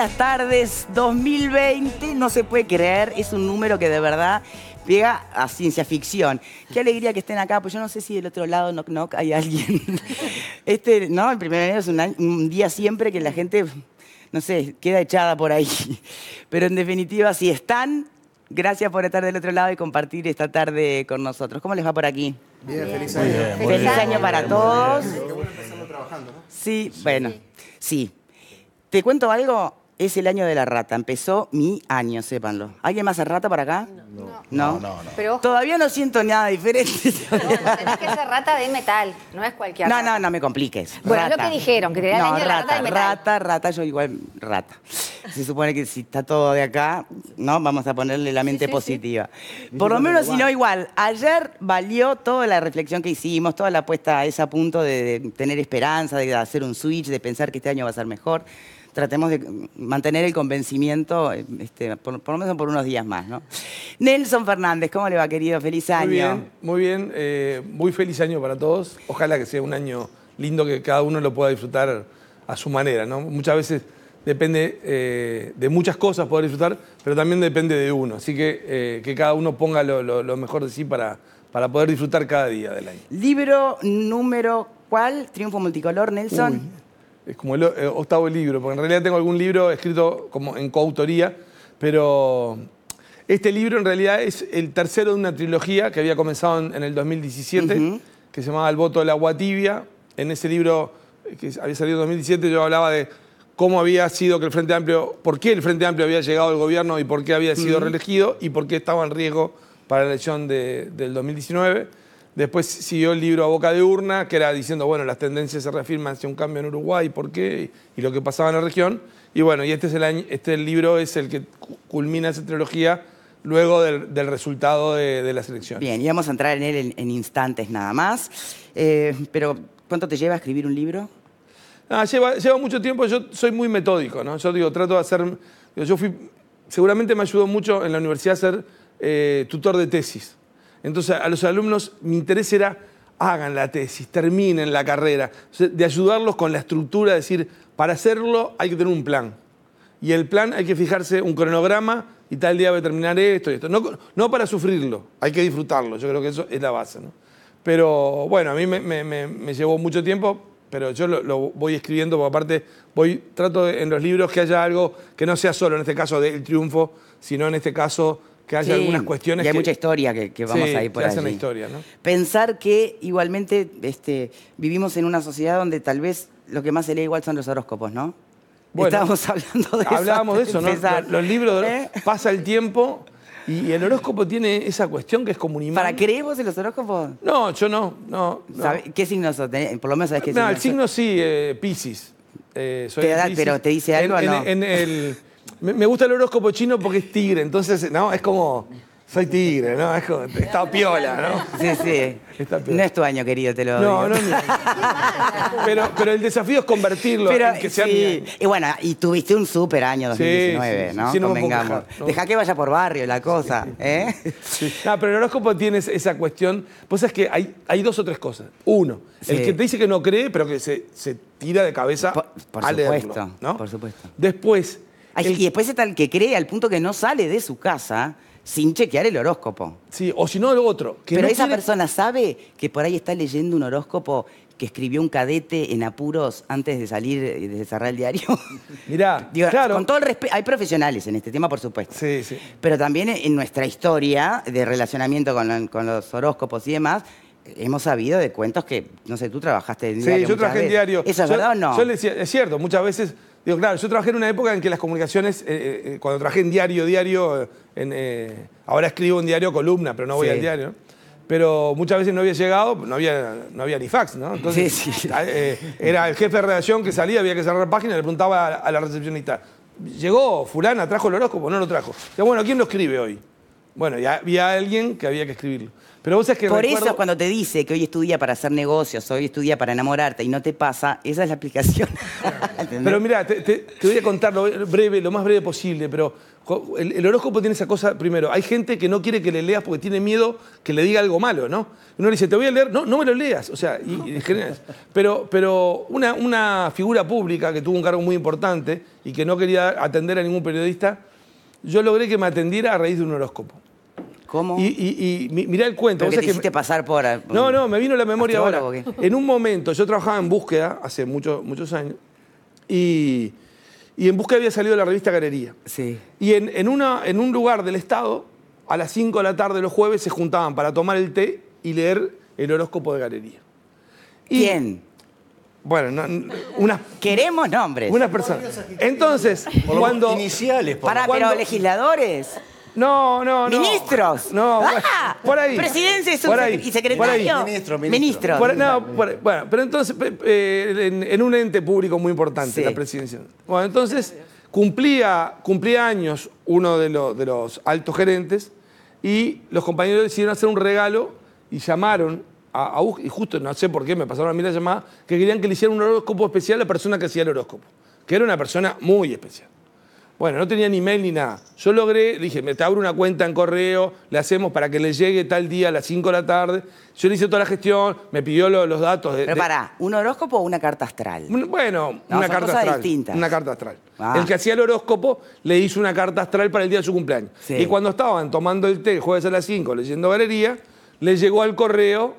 buenas tardes 2020. No se puede creer, es un número que de verdad llega a ciencia ficción. Qué alegría que estén acá, pues yo no sé si del otro lado, knock knock, hay alguien. Este, no, el primer año es un, día siempre que la gente, no sé, queda echada por ahí. Pero en definitiva, si están, gracias por estar del otro lado y compartir esta tarde con nosotros. ¿Cómo les va por aquí? Bien, feliz año. feliz año para todos. Sí, bueno, sí. ¿Te cuento algo? Es el año de la rata. Empezó mi año, sépanlo. ¿Alguien más es rata para acá? No. No. No, Pero Todavía no siento nada diferente. tenés que ser rata de metal, no es cualquier No, no, no me compliques. Bueno, es lo que dijeron, que te no, año rata, de rata metal. Rata, rata, yo igual rata. Se supone que si está todo de acá, ¿no? Vamos a ponerle la mente positiva. Por lo menos, si no, igual. Ayer valió toda la reflexión que hicimos, toda la apuesta a ese punto de tener esperanza, de hacer un switch, de pensar que este año va a ser mejor tratemos de mantener el convencimiento, este, por, lo menos por unos días más. ¿no? Nelson Fernández, ¿cómo le va, querido? Feliz año. Muy bien, eh, muy, feliz año para todos. Ojalá que sea un año lindo que cada uno lo pueda disfrutar a su manera. ¿no? Muchas veces depende eh, de muchas cosas poder disfrutar, pero también depende de uno. Así que eh, que cada uno ponga lo, mejor de sí para, para poder disfrutar cada día del año. Libro número ¿cuál? Triunfo multicolor, Nelson es como el, eh, octavo libro, porque en realidad tengo algún libro escrito como en coautoría, pero este libro en realidad es el tercero de una trilogía que había comenzado en, el 2017, que se llamaba El voto del agua tibia. En ese libro eh, que había salido en 2017 yo hablaba de cómo había sido que el Frente Amplio, por qué el Frente Amplio había llegado al gobierno y por qué había sido reelegido y por qué estaba en riesgo para la elección del 2019. Después siguió el libro A Boca de Urna, que era diciendo, bueno, las tendencias se reafirman hacia un cambio en Uruguay, ¿por qué? Y lo que pasaba en la región. Y bueno, y este, es el año, este libro es el que culmina esa trilogía luego del, resultado de, la selección. Bien, y vamos a entrar en él en, instantes nada más. Eh, pero, ¿cuánto te lleva escribir un libro? Ah, lleva, mucho tiempo, yo soy muy metódico, ¿no? Yo digo, trato de hacer... Yo fui, seguramente me ayudó mucho en la universidad ser eh, tutor de tesis. Entonces, a los alumnos mi interés era hagan la tesis, terminen la carrera, de ayudarlos con la estructura, decir, para hacerlo hay que tener un plan. Y el plan hay que fijarse un cronograma y tal día voy a terminar esto y esto. No, para sufrirlo, hay que disfrutarlo, yo creo que eso es la base. Pero bueno, a mí me, me, llevó mucho tiempo, pero yo lo, voy escribiendo, por aparte voy, trato en los libros que haya algo que no sea solo, en este caso del triunfo, sino en este caso que haya algunas cuestiones. Y hay mucha historia que, vamos a ir por ahí historia, ¿no? Pensar que igualmente este, vivimos en una sociedad donde tal vez lo que más se lee igual son los horóscopos, ¿no? Estábamos hablando de eso. Hablábamos de eso, ¿no? Los, libros, ¿Eh? pasa el tiempo y el horóscopo tiene esa cuestión que es como ¿Para creemos en los horóscopos? No, yo no. no, ¿Qué signos tenés? Por lo menos sabes qué no, el signo sí, eh, Pisis. Eh, pero te dice algo o no. en el... Me, gusta el horóscopo chino porque es tigre, entonces, ¿no? Es como. Soy tigre, ¿no? Es como, está piola, ¿no? Sí, sí. No es tu año, querido, te lo digo. no pero, pero el desafío es convertirlo que sea Y bueno, y tuviste un súper año 2019, ¿no? Deja que vaya por barrio la cosa, ¿eh? No, pero el horóscopo tiene esa cuestión. Pues es que hay, hay dos o tres cosas. Uno, el que te dice que no cree, pero que se, tira de cabeza por, por supuesto, ¿no? Por supuesto. Después y después está el que cree al punto que no sale de su casa sin chequear el horóscopo. Sí, o si no, lo otro. Pero esa persona sabe que por ahí está leyendo un horóscopo que escribió un cadete en apuros antes de salir y de cerrar el diario. Mirá, claro. Con todo el respeto, hay profesionales en este tema, por supuesto. Sí, sí. Pero también en nuestra historia de relacionamiento con, los horóscopos y demás, hemos sabido de cuentos que, no sé, tú trabajaste en diario. Sí, yo trabajé en diario. ¿Eso es verdad o no? es cierto, muchas veces Digo, claro, yo trabajé en una época en que las comunicaciones, eh, eh, eh, cuando trabajé en diario, diario, ahora escribo en diario columna, pero no voy al diario. Pero muchas veces no había llegado, no había, no había ni fax, ¿no? Entonces, ah, era el jefe de redacción que salía, había que cerrar página, le preguntaba a, la recepcionista, ¿llegó fulana, trajo el horóscopo? No lo trajo. Digo, bueno, ¿quién lo escribe hoy? Bueno, ya había alguien que había que escribirlo. Pero vos es que Por eso cuando te dice que hoy estudia para hacer negocios, hoy estudia para enamorarte y no te pasa, esa es la aplicación. pero mira, te, voy a contar lo breve, lo más breve posible, pero el, horóscopo tiene esa cosa, primero, hay gente que no quiere que le leas porque tiene miedo que le diga algo malo, ¿no? Uno le dice, te voy a leer, no, no me lo leas, o sea, y, Pero, una figura pública que tuvo un cargo muy importante y que no quería atender a ningún periodista, yo logré que me atendiera a raíz de un horóscopo. ¿Cómo? Y, y, el cuento. ¿Vos te pasar por...? No, no, me vino la memoria ahora. En un momento, yo trabajaba en búsqueda hace muchos muchos años y, en búsqueda había salido la revista Galería. Sí. Y en, una, en un lugar del Estado, a las 5 de la tarde los jueves se juntaban para tomar el té y leer el horóscopo de Galería. Y, ¿Quién? Bueno, no, Queremos nombres. Unas personas. Entonces, cuando... Iniciales, por Para, pero legisladores. No, no, no. Ministros. No, ah, por ahí. Presidencia y, secretario. Ministro, bueno, pero entonces, eh, en, un ente público muy importante, la presidencia. Bueno, entonces, cumplía, cumplía años uno de, de los altos gerentes y los compañeros decidieron hacer un regalo y llamaron y justo no sé por qué me pasaron a mí la llamada, que querían que le hicieran un horóscopo especial a la persona que hacía el horóscopo, que era una persona muy especial. Bueno, no tenía ni mail ni nada. Yo logré, dije, me te abro una cuenta en correo, le hacemos para que le llegue tal día a las 5 de la tarde. Yo le hice toda la gestión, me pidió los datos. De, Pero ¿un horóscopo o una carta astral? Bueno, una, carta astral, una ah. carta astral. El que hacía el horóscopo le hizo una carta astral para el día de su cumpleaños. Y cuando estaban tomando el té jueves a las 5, leyendo galería, le llegó al correo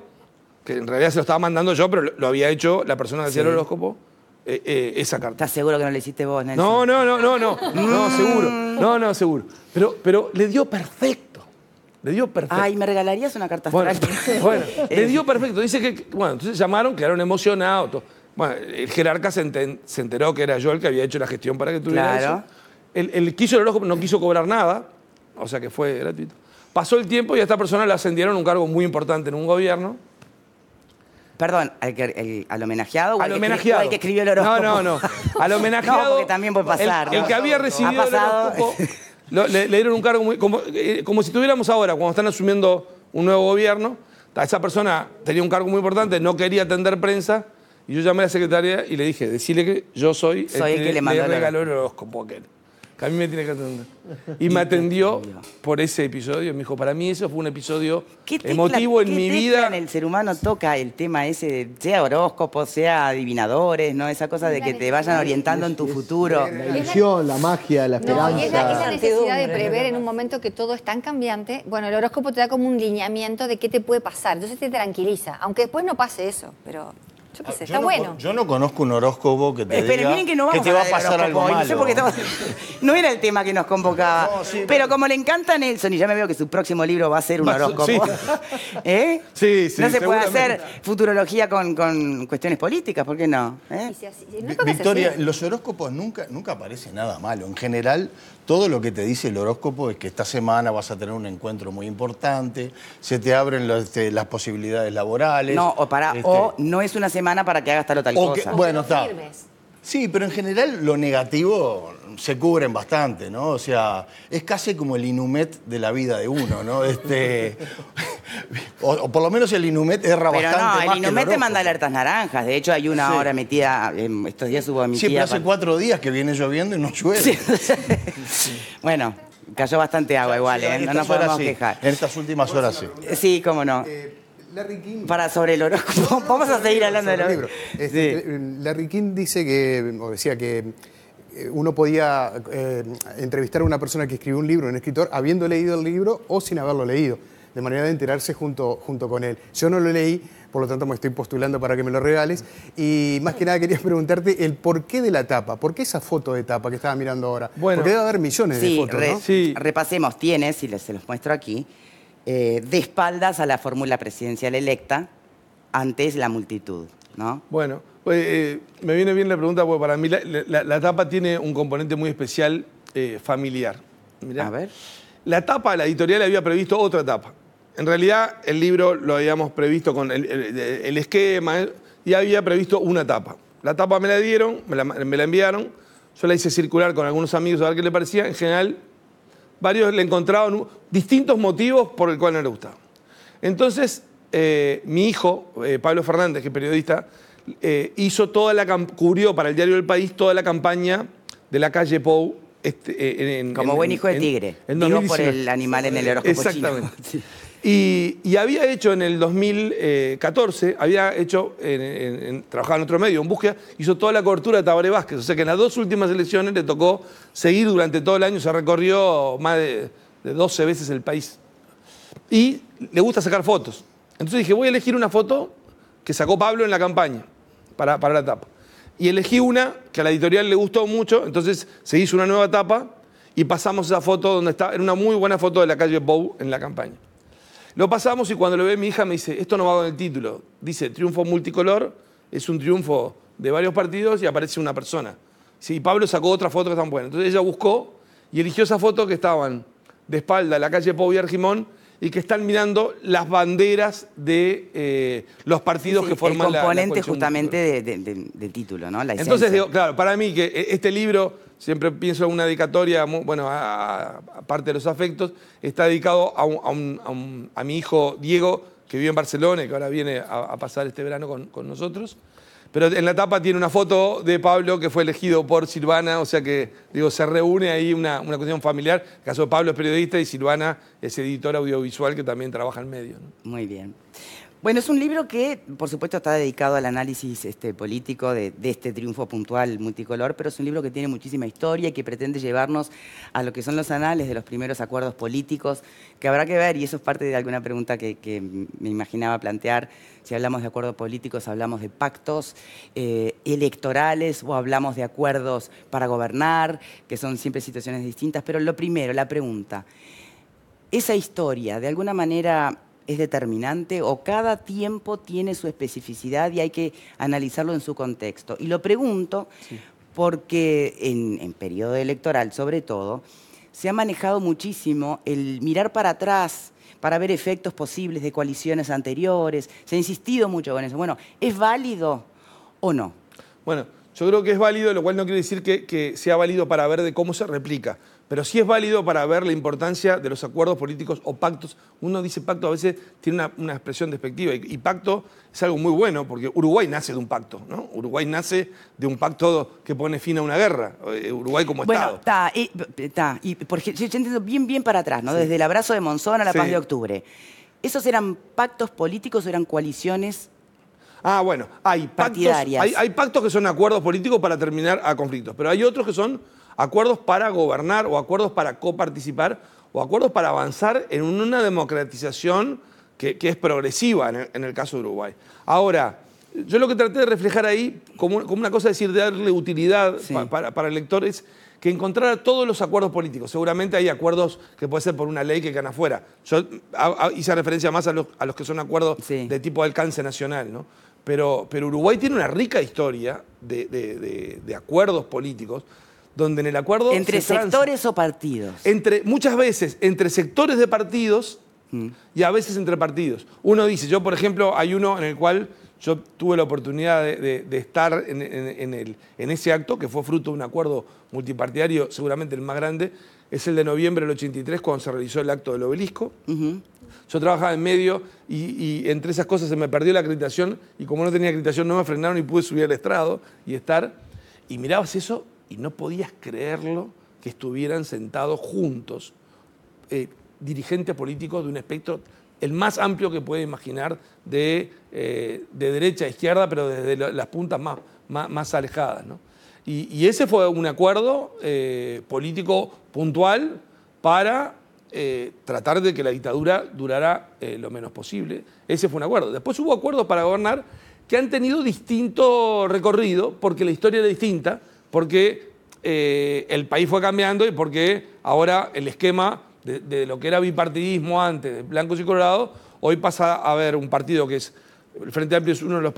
que en realidad se lo estaba mandando yo, pero lo había hecho la persona que hacía el horóscopo, eh, eh, esa carta. ¿Estás seguro que no le hiciste vos, Nelson? No, no, no, no, no, mm. seguro, no, no, seguro. Pero, pero le dio perfecto. Le dio perfecto. Ay, ¿me regalarías una carta Bueno, le dio perfecto. Dice que, bueno, entonces llamaron, quedaron emocionados. Bueno, el jerarca se, enteró que era yo el que había hecho la gestión para que tuviera eso. El, quiso el horóscopo no quiso cobrar nada, o sea que fue gratuito. Pasó el tiempo y a esta persona le ascendieron un cargo muy importante en un gobierno. Perdón, al, homenajeado o al, homenajeado. Que escribió, el horóscopo. No, no, no. Al homenajeado. que también puede pasar. El, que había recibido el le, dieron un cargo muy- como, eh, como si tuviéramos ahora, cuando están asumiendo un nuevo gobierno. Esa persona tenía un cargo muy importante, no quería atender prensa. Y yo llamé a la secretaria y le dije, decirle que yo soy, el este que le mandó regaló el horóscopo a aquel a mí me tiene que atender. Y me atendió por ese episodio. Me dijo, para mí eso fue un episodio emotivo en mi vida. En el ser humano toca el tema ese, de, sea horóscopos, sea adivinadores, ¿no? Esa cosa de que te vayan orientando en tu futuro. La ilusión, la magia, la esperanza. y esa necesidad de prever en un momento que todo es tan cambiante. Bueno, el horóscopo te da como un lineamiento de qué te puede pasar. Entonces te tranquiliza, aunque después no pase eso, pero... Ah, yo no, conozco un horóscopo que te que, te va a pasar algo ¿eh? malo. No, era el tema que nos convocaba. pero como le encanta Nelson, y ya me veo que su próximo libro va a ser un horóscopo. ¿Eh? No se puede hacer futurología con, cuestiones políticas, ¿por qué no? ¿Eh? Victoria, los horóscopos nunca, nunca aparece nada malo. En general, todo lo que te dice el horóscopo es que esta semana vas a tener un encuentro muy importante, se te abren este, las posibilidades laborales. No, o para, este, o no es una semana para que hagas tal o tal cosa. bueno, está. Sí, pero en general lo negativo se cubren bastante, ¿no? O sea, es casi como el inumet de la vida de uno, ¿no? Este, o, por lo menos el Inumet erra bastante. No, el Inumet te manda alertas naranjas. De hecho, hay una hora metida. Estos días hubo mi Sí, pero hace cuatro días que viene lloviendo y no llueve. bueno, cayó bastante agua igual, ¿eh? no nos podemos quejar. En estas últimas horas sí. Eh, sí, cómo no. Eh, Larry King... Para sobre el oro. Vamos a seguir hablando del libro. Este, Larry King dice que, o decía que uno podía entrevistar a una persona que escribió un libro, un escritor, habiendo leído el libro o sin haberlo leído de manera de enterarse junto, junto con él. Yo no lo leí, por lo tanto me estoy postulando para que me lo regales. Y más que nada quería preguntarte el porqué de la tapa, por qué esa foto de tapa que estaba mirando ahora. Bueno, Porque debe haber millones de fotos. repasemos, tienes y se los muestro aquí, eh, de espaldas a la fórmula presidencial electa, antes la multitud. ¿no? Bueno, eh, eh, me viene bien la pregunta porque para mí la, tapa tiene un componente muy especial familiar. A ver. La tapa, la editorial había previsto otra tapa. En realidad, el libro lo habíamos previsto con el, esquema eh, y había previsto una tapa. La tapa me la dieron, me la, enviaron. Yo la hice circular con algunos amigos a ver qué le parecía. En general, varios le encontraban distintos motivos por el cual no le gustaba. Entonces, eh, mi hijo, eh, Pablo Fernández, que es periodista, hizo toda la cubrió para el diario del País toda la campaña de la calle Pou. Este, Como buen hijo de tigre. En, por el animal en el horóscopo Exactamente. Y, había hecho en el 2014, había hecho, en, en, trabajaba en otro medio, en búsqueda, hizo toda la cobertura de Tabaré Vázquez. O sea que en las dos últimas elecciones le tocó seguir durante todo el año, se recorrió más de, 12 veces el país. Y le gusta sacar fotos. Entonces dije, voy a elegir una foto que sacó Pablo en la campaña para, la etapa. Y elegí una que a la editorial le gustó mucho, entonces se hizo una nueva etapa y pasamos esa foto donde está, era una muy buena foto de la calle Bow en la campaña. Lo pasamos y cuando lo ve mi hija me dice, esto no va con el título. Dice, triunfo multicolor, es un triunfo de varios partidos y aparece una persona. Sí, y Pablo sacó otra foto que tan buena. Entonces ella buscó y eligió esa foto que estaban de espalda en la calle Pau Gimón y que están mirando las banderas de eh, los partidos que forman el componente justamente del título, ¿no? Entonces, claro, para mí que e, este libro, siempre pienso en una dedicatoria, bueno, aparte de los afectos, está dedicado a, mi hijo Diego, que vive en Barcelona y que ahora viene a, pasar este verano con nosotros. Pero en la tapa tiene una foto de Pablo que fue elegido por Silvana, o sea que, digo, se reúne ahí una, cuestión familiar. el caso de Pablo es periodista y Silvana es editora audiovisual que también trabaja en medio. Muy bien. Bueno, es un libro que, por supuesto, está dedicado al análisis este, político de, este triunfo puntual multicolor, pero es un libro que tiene muchísima historia y que pretende llevarnos a lo que son los anales de los primeros acuerdos políticos, que habrá que ver, y eso es parte de alguna pregunta que, me imaginaba plantear, si hablamos de acuerdos políticos, hablamos de pactos eh, electorales o hablamos de acuerdos para gobernar, que son siempre situaciones distintas, pero lo primero, la pregunta, esa historia, de alguna manera es determinante o cada tiempo tiene su especificidad y hay que analizarlo en su contexto. Y lo pregunto porque en, periodo electoral, sobre todo, se ha manejado muchísimo el mirar para atrás para ver efectos posibles de coaliciones anteriores. Se ha insistido mucho con eso. Bueno, ¿es válido o no? Bueno, yo creo que es válido, lo cual no quiere decir que, que sea válido para ver de cómo se replica pero sí es válido para ver la importancia de los acuerdos políticos o pactos. Uno dice pacto, a veces tiene una, expresión despectiva, y, pacto es algo muy bueno, porque Uruguay nace de un pacto, ¿no? Uruguay nace de un pacto que pone fin a una guerra, eh, Uruguay como bueno, Estado. Está, y, porque yo entiendo bien, bien para atrás, ¿no? Desde el abrazo de Monzón a la paz de octubre. ¿Esos eran pactos políticos o eran coaliciones Ah, bueno, hay pactos, hay, hay, pactos que son acuerdos políticos para terminar a conflictos, pero hay otros que son acuerdos para gobernar o acuerdos para coparticipar o acuerdos para avanzar en una democratización que, es progresiva en el, caso de Uruguay. Ahora, yo lo que traté de reflejar ahí, como, una cosa, es decir, de darle utilidad para, para el lector, es que encontrara todos los acuerdos políticos. Seguramente hay acuerdos que puede ser por una ley que gana afuera. Yo hice referencia más a los, que son acuerdos de tipo de alcance nacional, ¿no? Pero, pero Uruguay tiene una rica historia de acuerdos políticos donde en el acuerdo... ¿Entre sectores o partidos? Entre, muchas veces, entre sectores de partidos mm. y a veces entre partidos. Uno dice, yo por ejemplo, hay uno en el cual yo tuve la oportunidad de, estar en, el, en ese acto, que fue fruto de un acuerdo multipartidario, seguramente el más grande, es el de noviembre del 83, cuando se realizó el acto del obelisco. Yo trabajaba en medio y, y, entre esas cosas se me perdió la acreditación y como no tenía acreditación no me frenaron y pude subir al estrado y estar. Y mirabas eso y no podías creerlo que estuvieran sentados juntos eh, dirigentes políticos de un espectro el más amplio que puede imaginar de, eh, derecha a izquierda, pero desde las puntas más, alejadas. Y, ese fue un acuerdo eh, político puntual para tratar de que la dictadura durara lo menos posible. Ese fue un acuerdo. Después hubo acuerdos para gobernar que han tenido distinto recorrido, porque la historia era distinta porque eh, el país fue cambiando y porque ahora el esquema de, lo que era bipartidismo antes, de blancos y colorados, hoy pasa a haber un partido que es el Frente Amplio es uno de los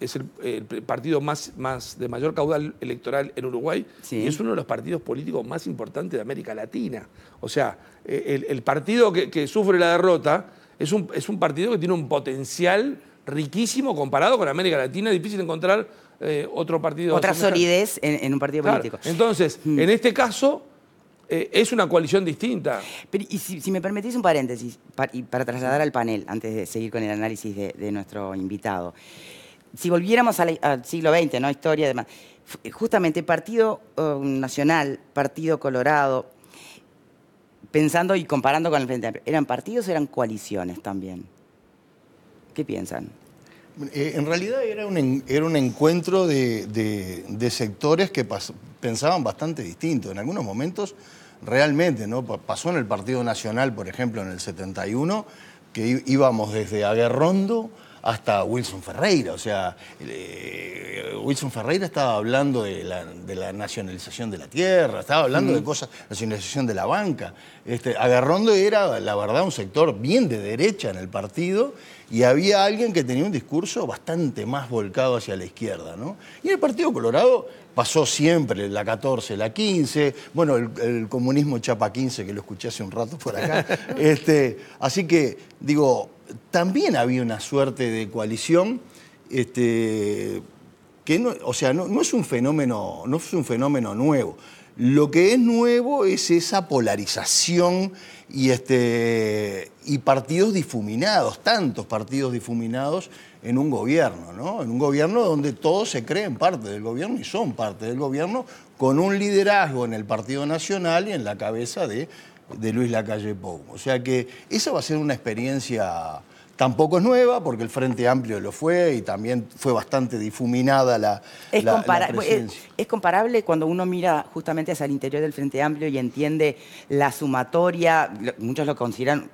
es, el, partido más, más de mayor caudal electoral en Uruguay y es uno de los partidos políticos más importantes de América Latina. O sea, eh, el, partido que, sufre la derrota es un, es un partido que tiene un potencial riquísimo comparado con América Latina. Es difícil encontrar eh, otro partido. Otra solidez en, un partido político. Entonces, mm. en este caso, eh, es una coalición distinta. y si, me permitís un paréntesis, para, para trasladar al panel, antes de seguir con el análisis de, nuestro invitado. Si volviéramos al siglo XX, ¿no? Historia, además. Eh, justamente Partido Nacional, Partido Colorado, pensando y comparando con el Frente ¿eran partidos o eran coaliciones también? ¿Qué piensan? Eh, en realidad era un, encuentro de, sectores que pensaban bastante distinto. En algunos momentos, realmente, ¿no? Pasó en el Partido Nacional, por ejemplo, en el 71, que íbamos desde Aguerrondo hasta Wilson Ferreira. O sea, eh, Wilson Ferreira estaba hablando de la, nacionalización de la tierra, estaba hablando de mm. cosas, nacionalización de la banca. Este, Agarrondo era, la verdad, un sector bien de derecha en el partido y había alguien que tenía un discurso bastante más volcado hacia la izquierda. ¿no? Y el Partido Colorado pasó siempre la 14, la 15, bueno, el, comunismo chapa 15, que lo escuché hace un rato por acá. este, así que, digo, también había una suerte de coalición este, que no, o sea, no, es un fenómeno, no es un fenómeno nuevo. Lo que es nuevo es esa polarización y, este, y partidos difuminados, tantos partidos difuminados en un gobierno, ¿no? En un gobierno donde todos se creen parte del gobierno y son parte del gobierno, con un liderazgo en el Partido Nacional y en la cabeza de de Luis Lacalle Pou. O sea que esa va a ser una experiencia tampoco es nueva porque el Frente Amplio lo fue y también fue bastante difuminada la, presencia. es, comparable cuando uno mira justamente hacia el interior del Frente Amplio y entiende la sumatoria, muchos lo consideran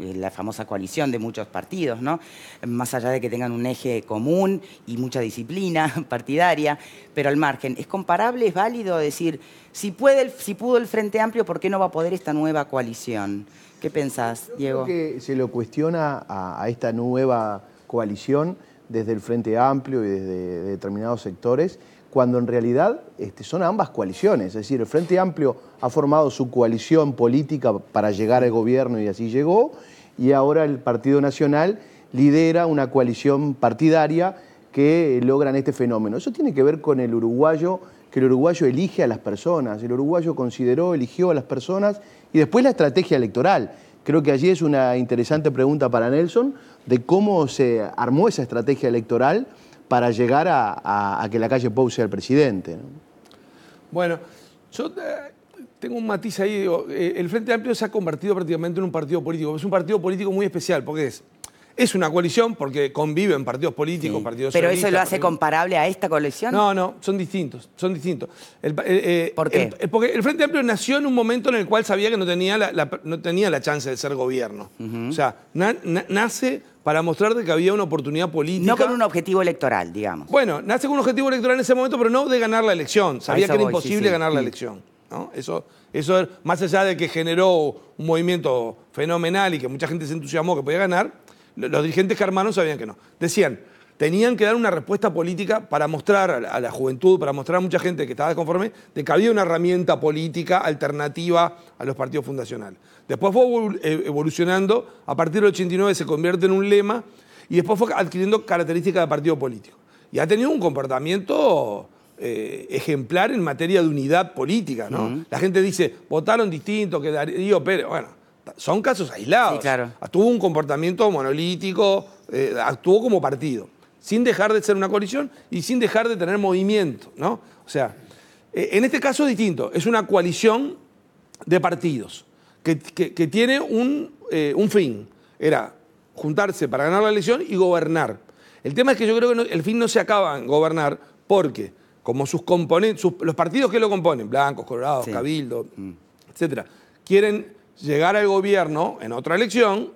eh, la famosa coalición de muchos partidos, ¿no? Más allá de que tengan un eje común y mucha disciplina partidaria, pero al margen. ¿Es comparable, es válido decir, si, puede, si pudo el Frente Amplio, ¿por qué no va a poder esta nueva coalición? ¿Qué pensás, Diego? Creo que se lo cuestiona a, a esta nueva coalición desde el Frente Amplio y desde determinados sectores cuando en realidad este, son ambas coaliciones. Es decir, el Frente Amplio ha formado su coalición política para llegar al gobierno y así llegó, y ahora el Partido Nacional lidera una coalición partidaria que logran este fenómeno. Eso tiene que ver con el uruguayo, que el uruguayo elige a las personas, el uruguayo consideró, eligió a las personas, y después la estrategia electoral. Creo que allí es una interesante pregunta para Nelson de cómo se armó esa estrategia electoral para llegar a, que la calle Pou sea el presidente. Bueno, yo eh, tengo un matiz ahí. Eh, el Frente Amplio se ha convertido prácticamente en un partido político. Es un partido político muy especial porque es es una coalición porque conviven partidos políticos, partidos partidos ¿Pero eso lo hace comparable a esta coalición? No, no, son distintos, son distintos. Eh, eh, ¿Por qué? porque el Frente Amplio nació en un momento en el cual sabía que no tenía la, no tenía la chance de ser gobierno. O sea, nace para mostrar que había una oportunidad política. No con un objetivo electoral, digamos. Bueno, nace con un objetivo electoral en ese momento, pero no de ganar la elección. Sabía que era imposible ganar la mm. elección. Eso, eso, más allá de que generó un movimiento fenomenal y que mucha gente se entusiasmó que podía ganar, los dirigentes germanos sabían que no. Decían, tenían que dar una respuesta política para mostrar a la juventud, para mostrar a mucha gente que estaba desconforme, de que había una herramienta política alternativa a los partidos fundacionales. Después fue eh, evolucionando, a partir del 89 se convierte en un lema y después fue adquiriendo características de partido político. Y ha tenido un comportamiento eh, ejemplar en materia de unidad política. ¿no? La gente dice, votaron distinto, que Darío Pérez. Bueno, son casos aislados. Sí, claro. Tuvo un comportamiento monolítico, eh, actuó como partido, sin dejar de ser una coalición y sin dejar de tener movimiento, ¿no? O sea, e, en este caso es distinto, es una coalición de partidos que, que, tiene un, eh, un fin, era juntarse para ganar la elección y gobernar. El tema es que yo creo que el fin no se acaba en gobernar porque como sus componentes, los partidos que lo componen, blancos, colorados, cabildo, mm. etcétera, quieren llegar al gobierno en otra elección,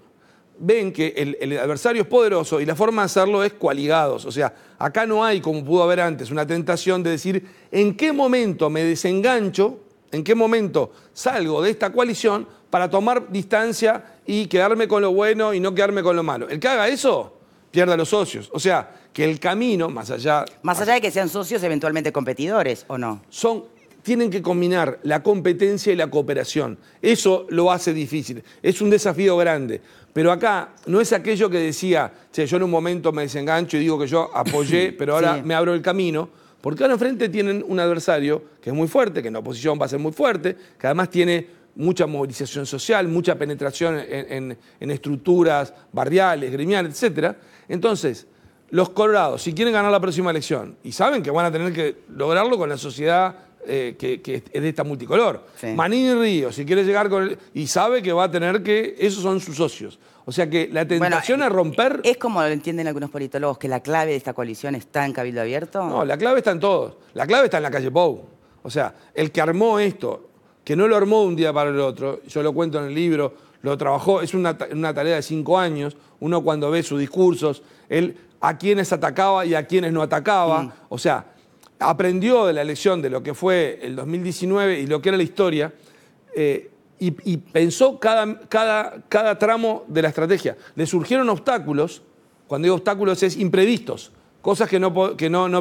ven que el, adversario es poderoso y la forma de hacerlo es coaligados. O sea, acá no hay, como pudo haber antes, una tentación de decir en qué momento me desengancho, en qué momento salgo de esta coalición para tomar distancia y quedarme con lo bueno y no quedarme con lo malo. El que haga eso, pierda a los socios. O sea, que el camino, más allá... Más allá de que sean socios eventualmente competidores, ¿o no? Son tienen que combinar la competencia y la cooperación. Eso lo hace difícil. Es un desafío grande. Pero acá no es aquello que decía, yo en un momento me desengancho y digo que yo apoyé, pero ahora me abro el camino. Porque ahora enfrente tienen un adversario que es muy fuerte, que en la oposición va a ser muy fuerte, que además tiene mucha movilización social, mucha penetración en, en estructuras barriales, gremiales, etc. Entonces, los colorados, si quieren ganar la próxima elección, y saben que van a tener que lograrlo con la sociedad eh, que, es de esta multicolor. Sí. Río, si quiere llegar con él, y sabe que va a tener que, esos son sus socios. O sea que la tentación a eh, romper... Es como lo entienden algunos politólogos, que la clave de esta coalición está en Cabildo Abierto. No, la clave está en todos. La clave está en la calle Pou. O sea, el que armó esto, que no lo armó un día para el otro, yo lo cuento en el libro, lo trabajó, es una, tarea de cinco años, uno cuando ve sus discursos, él a quienes atacaba y a quienes no atacaba, mm. o sea, aprendió de la elección de lo que fue el 2019 y lo que era la historia, eh, y, pensó cada, cada, tramo de la estrategia. Le surgieron obstáculos, cuando digo obstáculos es imprevistos, cosas que no,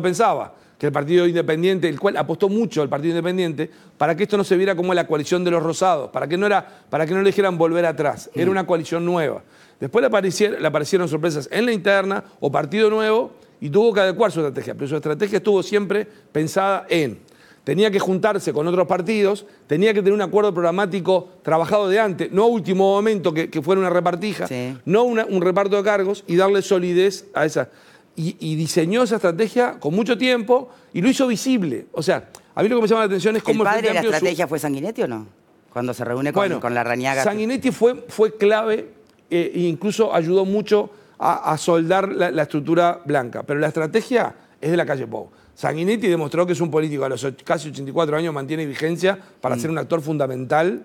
pensaba, que el Partido Independiente, el cual apostó mucho al Partido Independiente, para que esto no se viera como la coalición de los Rosados, para que no, era, para que no le dijeran volver atrás, era mm. una coalición nueva. Después aparecieron, le aparecieron sorpresas en la interna o Partido Nuevo y tuvo que adecuar su estrategia, pero su estrategia estuvo siempre pensada en, tenía que juntarse con otros partidos, tenía que tener un acuerdo programático trabajado de antes, no a último momento que, que fuera una repartija, no un reparto de cargos y darle solidez a esa. Y, diseñó esa estrategia con mucho tiempo y lo hizo visible. O sea, a mí lo que me llama la atención es cómo... ¿El padre de la estrategia fue Sanguinetti o no? Cuando se reúne con, con la Rañaga. Sanguinetti fue, fue clave eh, e incluso ayudó mucho a, soldar la, estructura blanca. Pero la estrategia es de la calle Pou. Sanguinetti demostró que es un político, a los casi 84 años mantiene vigencia para mm. ser un actor fundamental,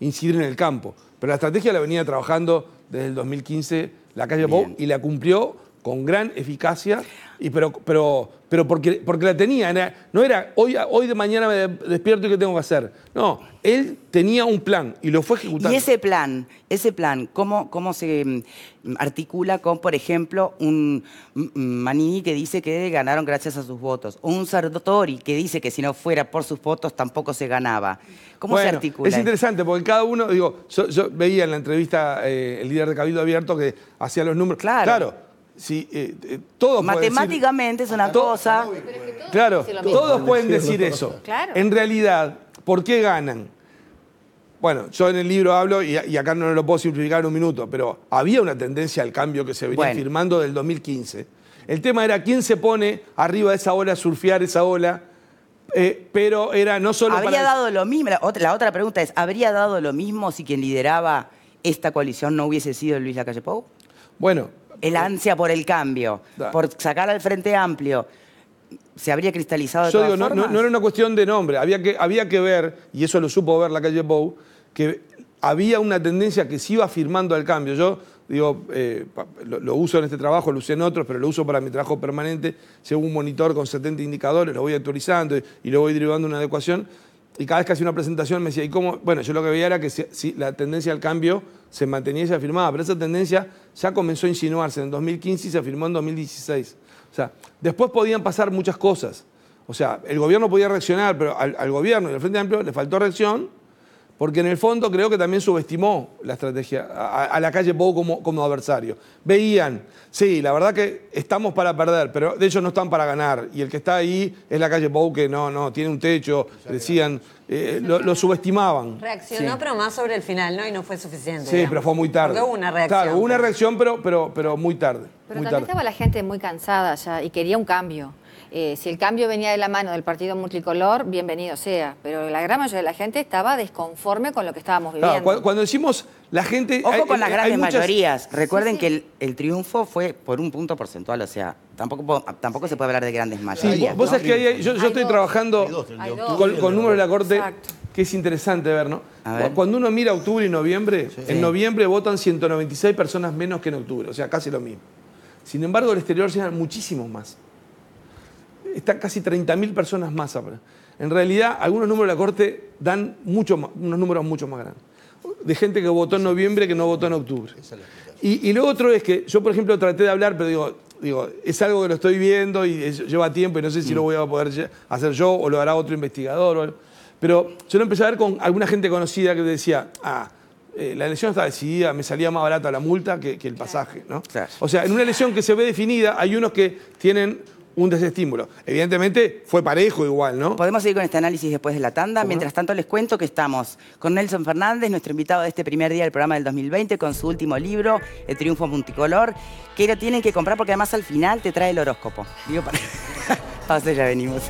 incidir en el campo. Pero la estrategia la venía trabajando desde el 2015 la calle Pou y la cumplió con gran eficacia, y pero, pero, pero porque, porque la tenía. no era hoy, hoy de mañana me despierto y qué tengo que hacer. No, él tenía un plan y lo fue ejecutando. Y ese plan, ese plan, ¿cómo, cómo se mm, articula con, por ejemplo, un Manini que dice que ganaron gracias a sus votos? O un sardotori que dice que si no fuera por sus votos tampoco se ganaba. ¿Cómo se articula? Es interesante porque cada uno, digo, yo, veía en la entrevista eh, el líder de Cabildo Abierto que hacía los números. Claro. claro Sí, eh, eh, Matemáticamente es una cosa. claro, todos pueden decir eso. Claro. En realidad, ¿por qué ganan? Bueno, yo en el libro hablo, y, acá no lo puedo simplificar en un minuto, pero había una tendencia al cambio que se venía firmando del 2015. El tema era quién se pone arriba de esa ola, surfear esa ola, eh, pero era no solo. ¿Habría dado lo mismo? La otra, la otra, pregunta es: ¿habría dado lo mismo si quien lideraba esta coalición no hubiese sido Luis Lacalle Pou? Bueno, el ansia por el cambio, por sacar al Frente Amplio, ¿se habría cristalizado de todas digo, no, no era una cuestión de nombre, había que, ver, y eso lo supo ver la calle Bow que había una tendencia que se iba firmando al cambio. Yo digo, eh, lo, uso en este trabajo, lo usé en otros, pero lo uso para mi trabajo permanente. Llevo un monitor con 70 indicadores, lo voy actualizando y, y lo voy derivando una adecuación y cada vez que hacía una presentación me decía, ¿y cómo? Bueno, yo lo que veía era que si, la tendencia al cambio se mantenía y se afirmaba, pero esa tendencia ya comenzó a insinuarse en 2015 y se afirmó en 2016. O sea, después podían pasar muchas cosas. O sea, el gobierno podía reaccionar, pero al, al gobierno y al Frente Amplio le faltó reacción porque en el fondo creo que también subestimó la estrategia a, la calle Pou como, como, adversario. Veían, sí, la verdad que estamos para perder, pero de hecho no están para ganar. Y el que está ahí es la calle Pou que no, no, tiene un techo, decían. Eh, lo, subestimaban. Reaccionó, pero más sobre el final, ¿no? Y no fue suficiente. Sí, pero fue muy tarde. hubo una reacción. hubo una reacción, pero, pero, pero muy tarde. Pero también estaba la gente muy cansada ya y quería un cambio. Eh, si el cambio venía de la mano del partido multicolor, bienvenido sea. Pero la gran mayoría de la gente estaba desconforme con lo que estábamos viviendo. cuando, decimos la gente. Ojo con las grandes mayorías. Recuerden que el triunfo fue por un punto porcentual, o sea, Tampoco, se puede hablar de grandes mayorías. vos que yo, estoy trabajando con, números de la Corte, que es interesante ver, ¿no? Cuando uno mira octubre y noviembre, en noviembre votan 196 personas menos que en octubre, o sea, casi lo mismo. Sin embargo, el exterior llegan muchísimos más. Están casi 30.000 personas más. En realidad, algunos números de la Corte dan mucho unos números mucho más grandes. De gente que votó en noviembre que no votó en octubre. y lo otro es que yo, por ejemplo, traté de hablar, pero digo, digo, es algo que lo estoy viendo y lleva tiempo y no sé si lo mm. voy a poder hacer yo o lo hará otro investigador. pero yo lo empecé a ver con alguna gente conocida que decía, ah, eh, la lesión está decidida, me salía más barata la multa que, el pasaje, O sea, en una lesión que se ve definida, hay unos que tienen un desestímulo. Evidentemente fue parejo igual, ¿no? Podemos seguir con este análisis después de la tanda. Mientras tanto les cuento que estamos con Nelson Fernández, nuestro invitado de este primer día del programa del 2020, con su último libro, El Triunfo Multicolor, que lo tienen que comprar porque además al final te trae el horóscopo. Digo, para... Pase, ya venimos.